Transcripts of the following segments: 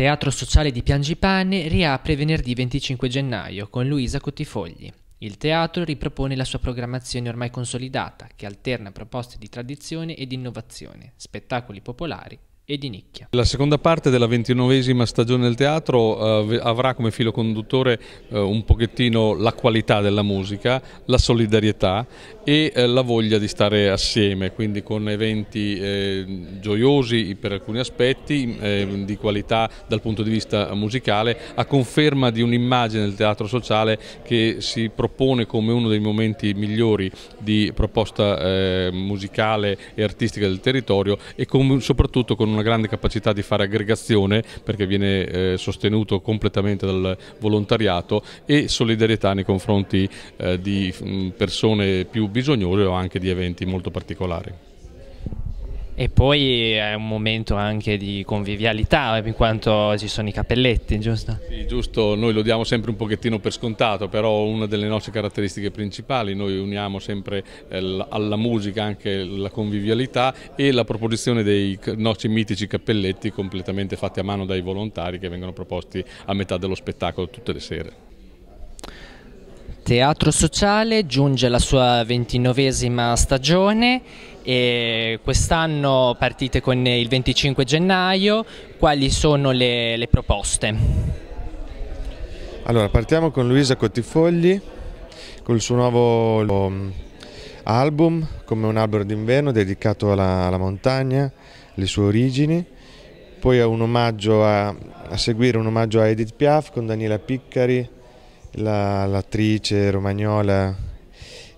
Teatro Sociale di Piangipane riapre venerdì 25 gennaio con Luisa Cotifogli. Il teatro ripropone la sua programmazione ormai consolidata, che alterna proposte di tradizione ed innovazione, spettacoli popolari e di nicchia. La seconda parte della ventinovesima stagione del teatro eh, avrà come filo conduttore eh, un pochettino la qualità della musica, la solidarietà e eh, la voglia di stare assieme, quindi con eventi eh, gioiosi per alcuni aspetti, eh, di qualità dal punto di vista musicale, a conferma di un'immagine del teatro sociale che si propone come uno dei momenti migliori di proposta eh, musicale e artistica del territorio e con, soprattutto con una una grande capacità di fare aggregazione perché viene eh, sostenuto completamente dal volontariato e solidarietà nei confronti eh, di mh, persone più bisognose o anche di eventi molto particolari. E poi è un momento anche di convivialità, eh, in quanto ci sono i cappelletti, giusto? Sì, giusto, noi lo diamo sempre un pochettino per scontato, però una delle nostre caratteristiche principali, noi uniamo sempre eh, alla musica anche la convivialità e la proposizione dei nostri mitici cappelletti completamente fatti a mano dai volontari che vengono proposti a metà dello spettacolo tutte le sere. Teatro Sociale giunge la sua ventinovesima stagione e quest'anno partite con il 25 gennaio, quali sono le, le proposte? Allora partiamo con Luisa Cottifogli, col suo nuovo mm, album come un albero d'inverno dedicato alla, alla montagna, le sue origini poi a, a, a, seguire un omaggio a Edith Piaf con Daniela Piccari l'attrice romagnola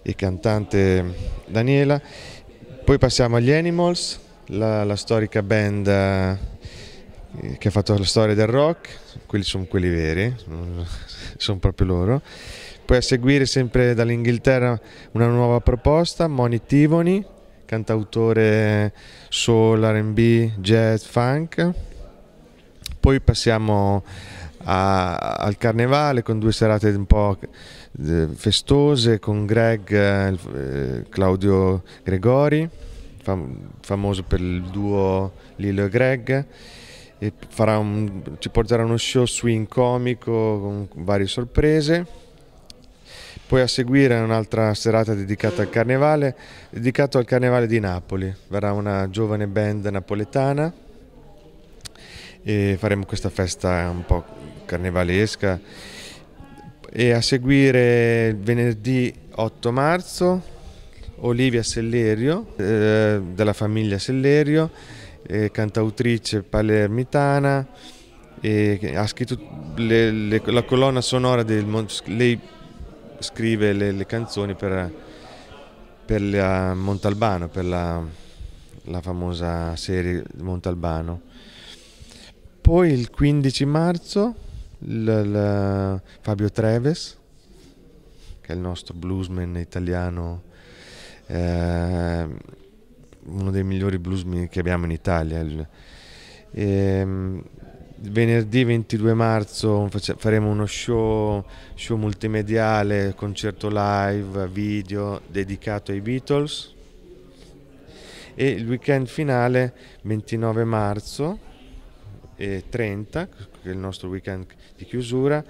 e cantante Daniela. Poi passiamo agli Animals, la, la storica band eh, che ha fatto la storia del rock, quelli sono quelli veri, sono proprio loro. Poi a seguire sempre dall'Inghilterra una nuova proposta, Moni Tivoni, cantautore soul, RB, jazz, funk. Poi passiamo a, al carnevale con due serate un po' festose con Greg eh, eh, Claudio Gregori, fam famoso per il duo Lilo e Greg. E un, ci porterà uno show swing comico con varie sorprese. Poi a seguire un'altra serata dedicata al carnevale, dedicato al carnevale di Napoli. Verrà una giovane band napoletana e faremo questa festa un po' carnevalesca e a seguire venerdì 8 marzo Olivia Sellerio eh, della famiglia Sellerio eh, cantautrice palermitana e ha scritto le, le, la colonna sonora del lei scrive le, le canzoni per, per la Montalbano per la, la famosa serie Montalbano poi il 15 marzo il, il Fabio Treves, che è il nostro bluesman italiano, eh, uno dei migliori bluesmen che abbiamo in Italia. E, ehm, venerdì 22 marzo faremo uno show, show multimediale, concerto live, video dedicato ai Beatles e il weekend finale 29 marzo e che è il nostro weekend di chiusura.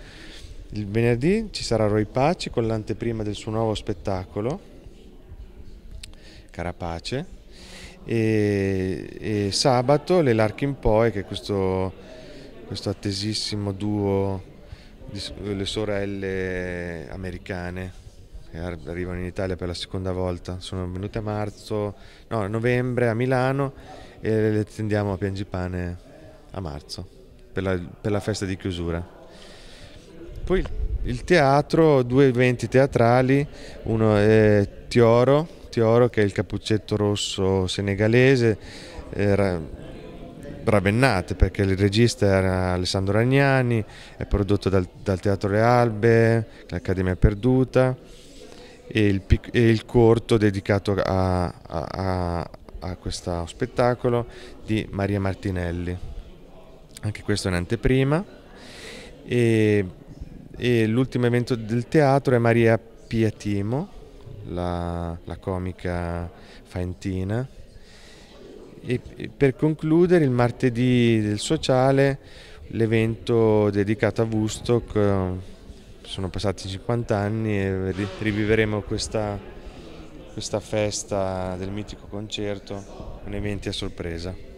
Il venerdì ci sarà Roy Paci con l'anteprima del suo nuovo spettacolo, Carapace, e, e sabato le Larkin Poi, che è questo, questo attesissimo duo le sorelle americane che arrivano in Italia per la seconda volta. Sono venute a marzo, no, a novembre a Milano e le tendiamo a Piangipane a marzo per la, per la festa di chiusura. Poi il teatro, due eventi teatrali, uno è Tioro, Tioro che è il cappuccetto rosso senegalese, eh, Ravennate perché il regista era Alessandro Ragnani, è prodotto dal, dal Teatro Le Albe, l'Accademia Perduta e il, e il corto dedicato a, a, a, a questo spettacolo di Maria Martinelli anche questo è un'anteprima. E, e l'ultimo evento del teatro è Maria Piatimo, la, la comica faentina. E, e per concludere, il martedì del sociale, l'evento dedicato a Woodstock, eh, sono passati 50 anni e riviveremo questa, questa festa del mitico concerto, un evento a sorpresa.